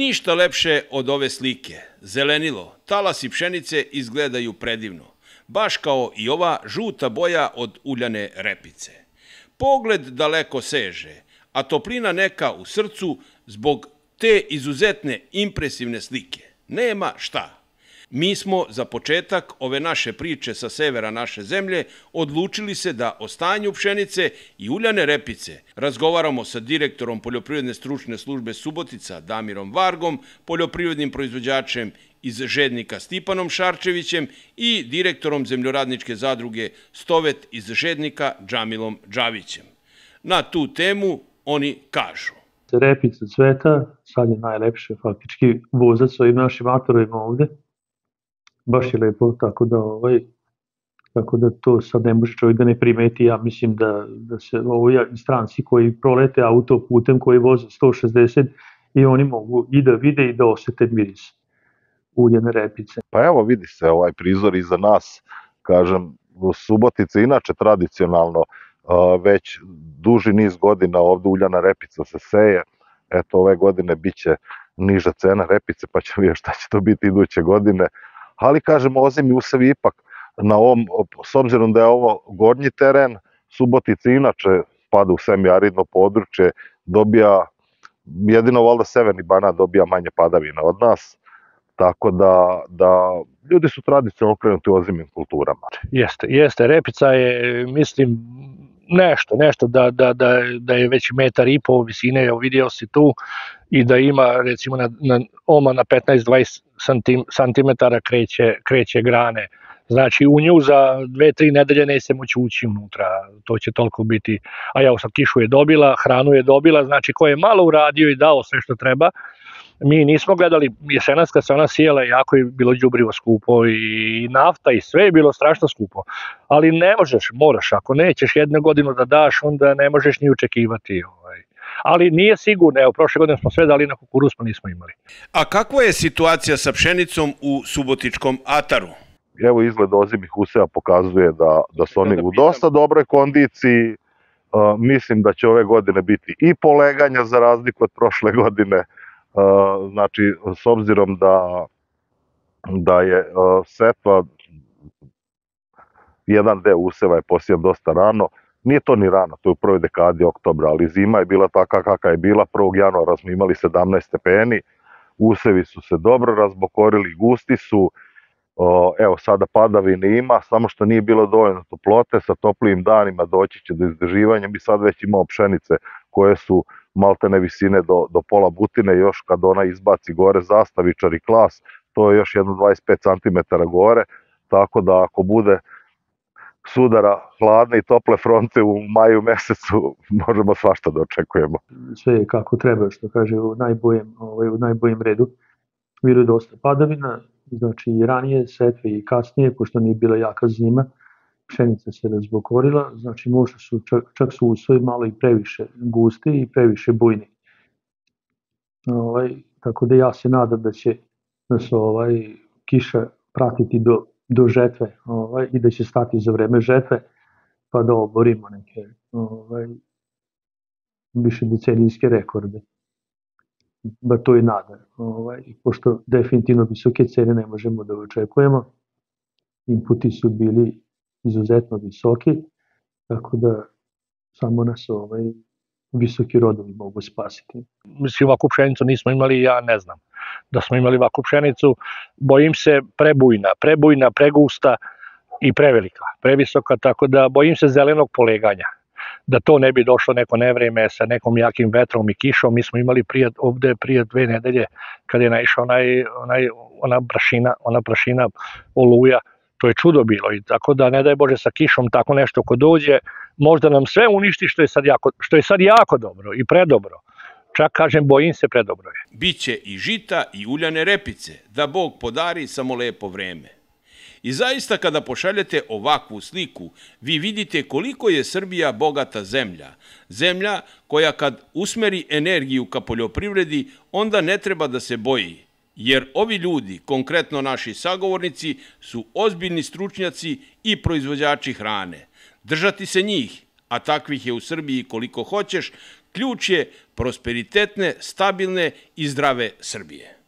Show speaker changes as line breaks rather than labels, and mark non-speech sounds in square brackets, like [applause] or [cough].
Ništa lepše od ove slike. Zelenilo, talasi pšenice izgledaju predivno. Baš kao i ova žuta boja od uljane repice. Pogled daleko seže, a toplina neka u srcu zbog te izuzetne impresivne slike. Nema šta. Mi smo za početak ove naše priče sa severa naše zemlje odlučili se da o stanju pšenice i uljane repice razgovaramo sa direktorom Poljoprivredne stručne službe Subotica Damirom Vargom, poljoprivrednim proizvođačem iz Žednika Stipanom Šarčevićem i direktorom zemljoradničke zadruge Stovet iz Žednika Džamilom Džavićem. Na tu temu oni kažu.
Repica cveta, sad je najlepše faktički voza sa ovim našim atorovima ovde, baš je lepo, tako da ovaj, tako da to sad ne može čovjek da ne primeti, ja mislim da, da se ja, stranci koji prolete putem koji voze 160 i oni mogu i da vide i da osete miris uljene repice.
Pa evo vidi se ovaj prizor iza nas, kažem, u Subotici inače tradicionalno već duži niz godina ovde uljana repica se seje, eto ove godine biće niža cena repice, pa ćemo vidjeti šta će to biti iduće godine, ali kažem Ozim i Usev ipak na ovom, s obzirom da je ovo gornji teren, Subotica inače spada u semi-aridno područje, dobija, jedino valda Severni Banat dobija manje padavina od nas, tako da, da ljudi su tradicionalno okrenuti ozimim kulturama.
Jeste, jeste, repica je, mislim, nešto, nešto da, da, da, da je već metar i po visine, ja vidio si tu, i da ima recimo na, na oma na 15-20 cm kreće, kreće grane. Znači u nju za dve, tri nedelje ne se moći ući unutra, to će toliko biti. A ja sam kišu je dobila, hranu je dobila, znači ko je malo uradio i dao sve što treba, mi nismo gledali jesenas kad se ona sijela jako je bilo đubrivo skupo i nafta i sve je bilo strašno skupo ali ne možeš, moraš, ako nećeš jednu godinu da daš onda ne možeš ni očekivati
ovaj.
ali nije sigurno, evo prošle godine smo sve dali na kukuruz pa nismo imali A kakva je situacija sa pšenicom u Subotičkom ataru?
Evo izgled ozimih useva pokazuje da, da su oni da u dosta dobroj kondiciji Uh, mislim da će ove godine biti i poleganja za razliku od prošle godine. Znači, s obzirom da, da je setva, jedan deo useva je posijan dosta rano, nije to ni rano, to je u prvoj dekadi oktobra, ali zima je bila taka kakva je bila, 1. januara smo imali 17 stepeni, usevi su se dobro razbokorili, gusti su, evo sada padavine ima, samo što nije bilo dovoljno toplote, sa toplijim danima doći će do izdrživanja, mi sad već imamo pšenice koje su uh, maltene visine do, do pola butine, još kad ona izbaci gore zastavičar i klas, to je još jedno 25 cm gore, tako da ako bude sudara hladne i tople fronte u maju mesecu [laughs] možemo svašta da očekujemo.
Sve je kako treba, što kaže u najboljem, ovaj, u najboljem redu. Bilo je dosta padavina, znači i ranije setve i kasnije, pošto nije bila jaka zima, pšenica se razbokorila, znači možda su, čak, čak su usovi malo i previše gusti i previše bujni. Ovaj, tako da ja se nadam da će da se ovaj, kiša pratiti do, do žetve ovaj, i da će stati za vreme žetve pa da oborimo neke ovaj, više decenijske rekorde. Ba to i nada. Ovaj, pošto definitivno visoke cene ne možemo da očekujemo, inputi su bili izuzetno visoki, tako da samo nas ovaj visoki rodovi mogu spasiti.
Mislim, ovakvu pšenicu nismo imali, ja ne znam. Da smo imali ovakvu pšenicu, bojim se prebujna, prebujna, pregusta i prevelika, previsoka, tako da bojim se zelenog poleganja da to ne bi došlo neko nevreme sa nekom jakim vetrom i kišom. Mi smo imali prije, ovde prije dve nedelje kada je naišao onaj, onaj, ona, prašina, ona prašina oluja to je čudo bilo i tako da ne daj Bože sa kišom tako nešto ko dođe, možda nam sve uništi što je sad jako, što je sad jako dobro i predobro. Čak kažem, bojim se predobro
je. Biće i žita i uljane repice, da Bog podari samo lepo vreme. I zaista kada pošaljete ovakvu sliku, vi vidite koliko je Srbija bogata zemlja. Zemlja koja kad usmeri energiju ka poljoprivredi, onda ne treba da se boji jer ovi ljudi, konkretno naši sagovornici, su ozbiljni stručnjaci i proizvođači hrane. Držati se njih, a takvih je u Srbiji koliko hoćeš, ključ je prosperitetne, stabilne i zdrave Srbije.